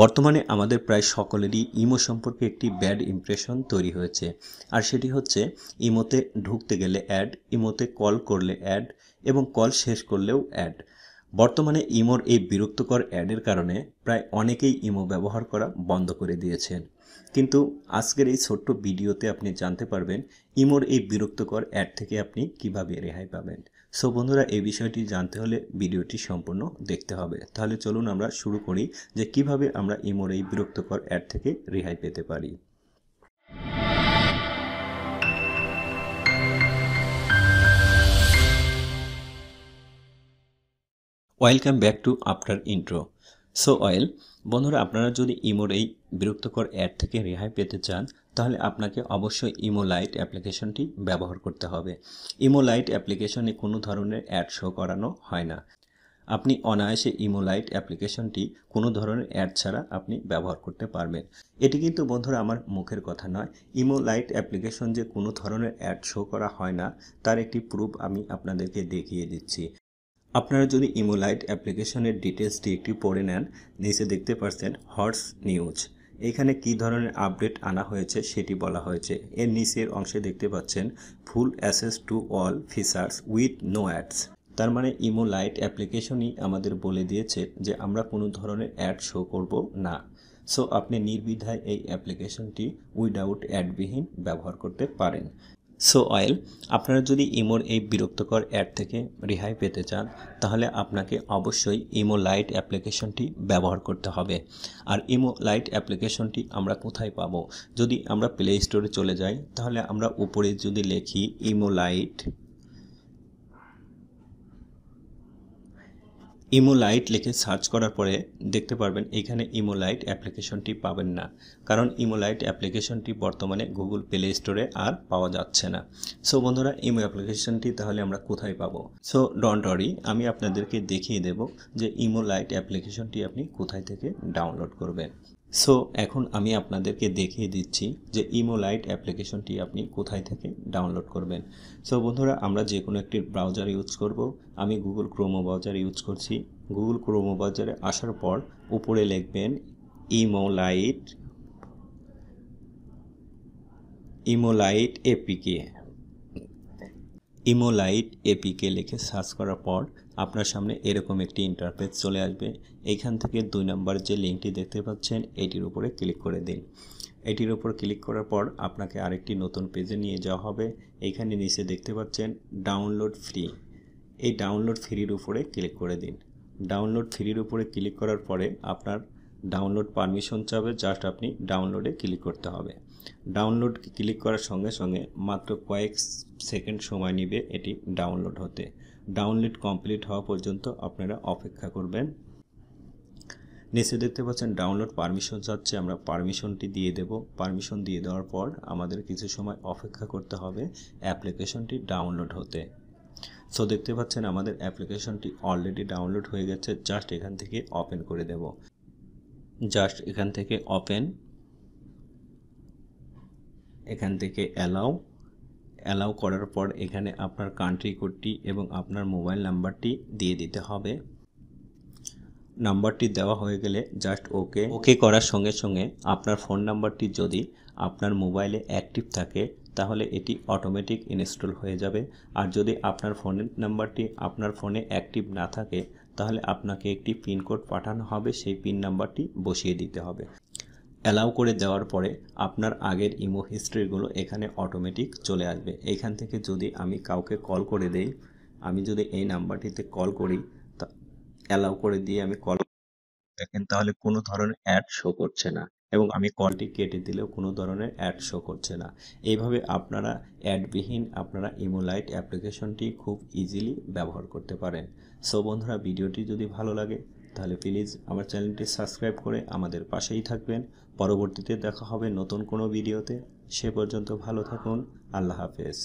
বর্তমানে আমাদের প্রায় সকলেরই ইমো সম্পর্কে একটি ব্যাড ইমপ্রেশন তৈরি হয়েছে আর সেটি হচ্ছে ইমোতে ঢুকতে গেলে অ্যাড ইমোতে কল করলে অ্যাড এবং কল শেষ করলেও অ্যাড বর্তমানে ইমোর এই বিরক্তকর অ্যাডের কারণে প্রায় অনেকেই ইমো ব্যবহার করা বন্ধ করে দিয়েছেন কিন্তু আজকের এই ছোট্ট ভিডিওতে আপনি জানতে পারবেন ইমোর এই বিরক্তকর অ্যাড থেকে আপনি কিভাবে রেহাই পাবেন সো বন্ধুরা এই বিষয়টি জানতে হলে ভিডিওটি সম্পূর্ণ দেখতে হবে তাহলে চলুন আমরা শুরু করি যে কিভাবে আমরা ইমোর এই বিরক্তকর অ্যাড থেকে রেহাই পেতে পারি welcome back to after intro so well বন্ধুরা আপনারা যদি ইমোর এই বিরক্তকর অ্যাড থেকে রেহাই পেতে চান তাহলে আপনাকে অবশ্যই ইমোলাইট অ্যাপ্লিকেশনটি ব্যবহার করতে হবে ইমোলাইট অ্যাপ্লিকেশনে কোনো ধরনের অ্যাড শো করানো হয় না আপনি অনায়াসে ইমোলাইট অ্যাপ্লিকেশনটি কোনো ধরনের অ্যাড ছাড়া আপনি ব্যবহার করতে পারবেন এটি কিন্তু বন্ধুরা আমার মুখের কথা নয় ইমোলাইট অ্যাপ্লিকেশন যে কোনো ধরনের অ্যাড শো করা হয় না তার একটি প্রুফ আমি আপনাদেরকে দেখিয়ে দিচ্ছি আপনারা যদি ইমোলাইট অ্যাপ্লিকেশনের ডিটেলসটি একটি পড়ে নেন নিচে দেখতে পারছেন হর্স নিউজ এখানে কি ধরনের আপডেট আনা হয়েছে সেটি বলা হয়েছে এর নিচের অংশে দেখতে পাচ্ছেন full access to all features with no ads তার মানে ইমো লাইট অ্যাপ্লিকেশনই আমাদের বলে দিয়েছে যে আমরা কোনো ধরনের অ্যাড শো করব না সো আপনি নির্বিধায় এই অ্যাপ্লিকেশনটি উইদাউট অ্যাডবিহীন ব্যবহার করতে পারেন সো অয়েল আপনারা যদি ইমোর এই বিরক্তকর অ্যাড থেকে রেহাই পেতে চান তাহলে আপনাকে অবশ্যই ইমো লাইট অ্যাপ্লিকেশনটি ব্যবহার করতে হবে আর ইমো লাইট অ্যাপ্লিকেশনটি আমরা কোথায় পাব যদি আমরা প্লে স্টোরে চলে যাই তাহলে আমরা উপরে যদি লেখি ইমো লাইট ইমোলাইট লিখে সার্চ করার পরে দেখতে পারবেন এখানে ইমোলাইট অ্যাপ্লিকেশনটি পাবেন না কারণ ইমোলাইট অ্যাপ্লিকেশনটি বর্তমানে গুগল প্লে স্টোরে আর পাওয়া যাচ্ছে না সো বন্ধুরা ইমো অ্যাপ্লিকেশনটি তাহলে আমরা কোথায় পাবো সো ডন্ট অরি আমি আপনাদেরকে দেখিয়ে দেব যে ইমোলাইট অ্যাপ্লিকেশনটি আপনি কোথায় থেকে ডাউনলোড করবেন সো এখন আমি আপনাদেরকে দেখিয়ে দিচ্ছি যে ইমোলাইট অ্যাপ্লিকেশনটি আপনি কোথায় থেকে ডাউনলোড করবেন সো বন্ধুরা আমরা যে কোনো একটি ব্রাউজার ইউজ করব আমি গুগল ক্রোমো ব্রাউজার ইউজ করছি গুগল ক্রোমো ব্রাউজারে আসার পর উপরে লিখবেন ইমোলাইট ইমোলাইট এপিকে ইমোলাইট এপিকে লিখে সার্চ করার পর আপনার সামনে এরকম একটি ইন্টারফেস চলে আসবে এখান থেকে দুই নম্বর যে লিঙ্কটি দেখতে পাচ্ছেন এটির উপরে ক্লিক করে দিন এটির উপর ক্লিক করার পর আপনাকে আরেকটি নতুন পেজে নিয়ে যাওয়া হবে এখানে নিচে দেখতে পাচ্ছেন ডাউনলোড ফ্রি এই ডাউনলোড ফ্রির উপরে ক্লিক করে দিন ডাউনলোড ফ্রির উপরে ক্লিক করার পরে আপনার ডাউনলোড পারমিশন চাবে জাস্ট আপনি ডাউনলোডে ক্লিক করতে হবে ডাউনলোড ক্লিক করার সঙ্গে সঙ্গে মাত্র কয়েক সেকেন্ড সময় নেবে এটি ডাউনলোড হতে ডাউনলোড কমপ্লিট হওয়া পর্যন্ত আপনারা অপেক্ষা করবেন নিচে দেখতে পাচ্ছেন ডাউনলোড পারমিশন চাচ্ছে আমরা পারমিশনটি দিয়ে দেব পারমিশন দিয়ে দেওয়ার পর আমাদের কিছু সময় অপেক্ষা করতে হবে অ্যাপ্লিকেশনটি ডাউনলোড হতে সো দেখতে পাচ্ছেন আমাদের অ্যাপ্লিকেশনটি অলরেডি ডাউনলোড হয়ে গেছে জাস্ট এখান থেকে ওপেন করে দেবো জাস্ট এখান থেকে ওপেন এখান থেকে অ্যালাউ অ্যালাউ করার পর এখানে আপনার কান্ট্রি কোডটি এবং আপনার মোবাইল নাম্বারটি দিয়ে দিতে হবে নাম্বারটি দেওয়া হয়ে গেলে জাস্ট ওকে ওকে করার সঙ্গে সঙ্গে আপনার ফোন নাম্বারটি যদি আপনার মোবাইলে অ্যাক্টিভ থাকে তাহলে এটি অটোমেটিক ইনস্টল হয়ে যাবে আর যদি আপনার ফোনের নাম্বারটি আপনার ফোনে অ্যাক্টিভ না থাকে তাহলে আপনাকে একটি পিনকোড পাঠানো হবে সেই পিন নাম্বারটি বসিয়ে দিতে হবে অ্যালাউ করে দেওয়ার পরে আপনার আগের ইমো হিস্ট্রিগুলো এখানে অটোমেটিক চলে আসবে এখান থেকে যদি আমি কাউকে কল করে দেই আমি যদি এই নাম্বারটিতে কল করি তা অ্যালাউ করে দিয়ে আমি কল দেখেন তাহলে কোনো ধরনের অ্যাড শো করছে না এবং আমি কলটি কেটে দিলেও কোনো ধরনের অ্যাড শো করছে না এইভাবে আপনারা অ্যাডবিহীন আপনারা ইমোলাইট অ্যাপ্লিকেশনটি খুব ইজিলি ব্যবহার করতে পারেন সো বন্ধুরা ভিডিওটি যদি ভালো লাগে তাহলে প্লিজ আমার চ্যানেলটি সাবস্ক্রাইব করে আমাদের পাশেই থাকবেন পরবর্তীতে দেখা হবে নতুন কোনো ভিডিওতে সে পর্যন্ত ভালো থাকুন আল্লাহ হাফেজ